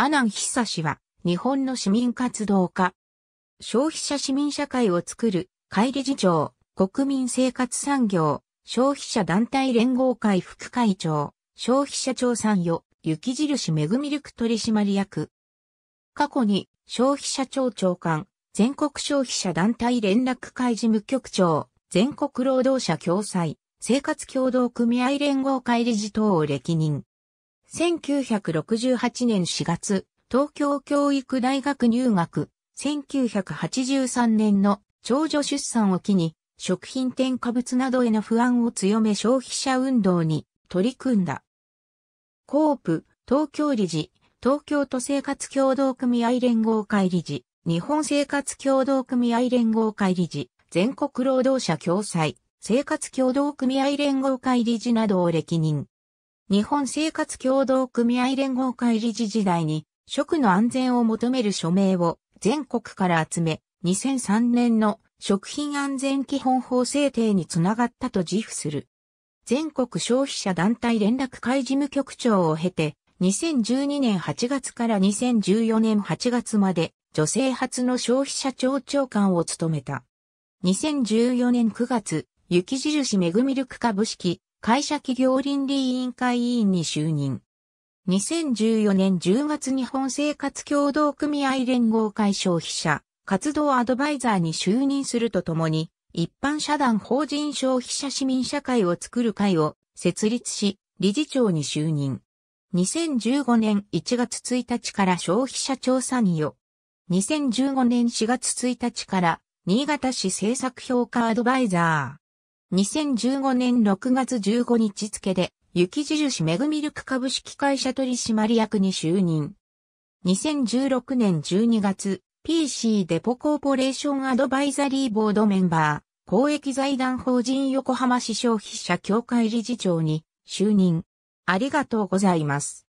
阿南久氏は、日本の市民活動家。消費者市民社会を作る、会理事長、国民生活産業、消費者団体連合会副会長、消費者庁参与、雪印めぐみク取締役。過去に、消費者庁長官、全国消費者団体連絡会事務局長、全国労働者共済、生活協同組合連合会理事等を歴任。1968年4月、東京教育大学入学、1983年の長女出産を機に、食品添加物などへの不安を強め消費者運動に取り組んだ。コープ、東京理事、東京都生活協同組合連合会理事、日本生活協同組合連合会理事、全国労働者共済、生活協同組合連合会理事などを歴任。日本生活協同組合連合会理事時代に、食の安全を求める署名を全国から集め、2003年の食品安全基本法制定につながったと自負する。全国消費者団体連絡会事務局長を経て、2012年8月から2014年8月まで女性初の消費者庁長官を務めた。2014年9月、雪印メグミルク株式会社企業倫理委員会委員に就任。2014年10月日本生活協同組合連合会消費者活動アドバイザーに就任するとともに、一般社団法人消費者市民社会を作る会を設立し、理事長に就任。2015年1月1日から消費者調査によ。2015年4月1日から新潟市政策評価アドバイザー。2015年6月15日付で、雪印メグミルク株式会社取締役に就任。2016年12月、PC デポコーポレーションアドバイザリーボードメンバー、公益財団法人横浜市消費者協会理事長に就任。ありがとうございます。